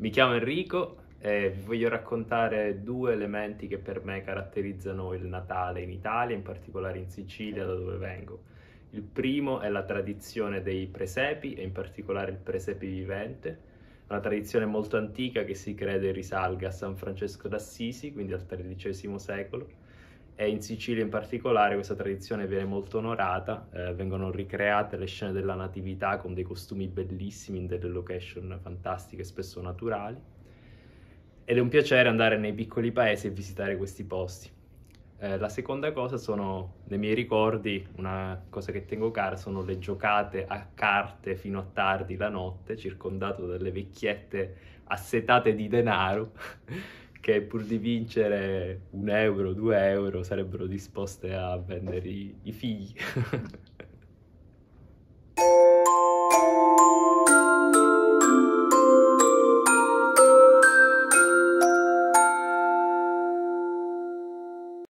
Mi chiamo Enrico e vi voglio raccontare due elementi che per me caratterizzano il Natale in Italia, in particolare in Sicilia, da dove vengo. Il primo è la tradizione dei presepi e in particolare il presepi vivente, una tradizione molto antica che si crede risalga a San Francesco d'Assisi, quindi al XIII secolo, e in Sicilia in particolare questa tradizione viene molto onorata, eh, vengono ricreate le scene della natività con dei costumi bellissimi in delle location fantastiche, spesso naturali. Ed è un piacere andare nei piccoli paesi e visitare questi posti. Eh, la seconda cosa sono, nei miei ricordi, una cosa che tengo cara, sono le giocate a carte fino a tardi la notte, circondato dalle vecchiette assetate di denaro che pur di vincere un euro, due euro sarebbero disposte a vendere i, i figli.